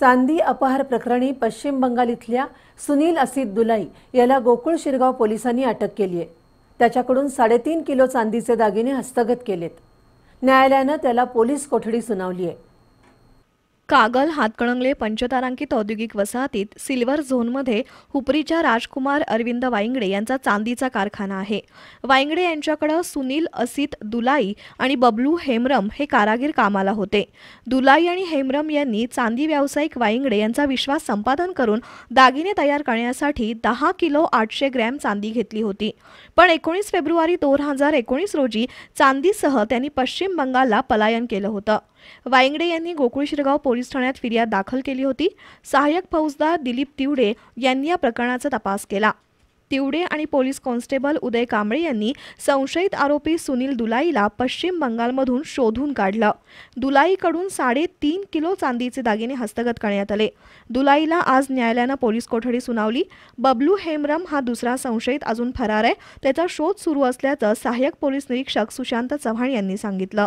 चांदी अपहार प्रकरणी पश्चिम बंगाल इथल्या सुनील असित दुलाई याला गोकुळ शिरगाव पोलिसांनी अटक केली आहे त्याच्याकडून साडेतीन किलो चांदीचे दागिने हस्तगत केलेत न्यायालयानं त्याला पोलीस कोठडी सुनावली आहे कागल हातकणंगले पंचतारांकित औद्योगिक वसाहतीत सिल्वर झोनमध्ये हुपरीच्या राजकुमार अरविंद वाईंगडे यांचा चांदीचा कारखाना आहे वाईंगडे यांच्याकडं सुनील असित दुलाई आणि बबलू हेमरम हे कारागीर कामाला होते दुलाई आणि हेमरम यांनी चांदी व्यावसायिक वाईंगडे यांचा विश्वास संपादन करून दागिने तयार करण्यासाठी दहा किलो आठशे ग्रॅम चांदी घेतली होती पण एकोणीस फेब्रुवारी दोन हजार एकोणीस रोजी चांदीसह त्यांनी पश्चिम बंगालला पलायन केलं होतं वाईंगडे यांनी गोकुळ शिरगाव पोलीस ठाण्यात फिर्याद दाखल केली होती सहाय्यक फौजदार दिलीप तिवडे यांनी या प्रकरणाचा तपास केला तिवडे आणि पोलीस कॉन्स्टेबल उदय कांबळे यांनी संशयित आरोपी सुनील दुलाईला पश्चिम बंगालमधून शोधून काढलं दुलाईकडून साडेतीन किलो चांदीचे दागिने हस्तगत करण्यात आले दुलाईला आज न्यायालयानं पोलीस कोठडी सुनावली बबलू हेमरम हा दुसरा संशयित अजून फरार आहे त्याचा शोध सुरू असल्याचं सहाय्यक पोलीस निरीक्षक सुशांत चव्हाण यांनी सांगितलं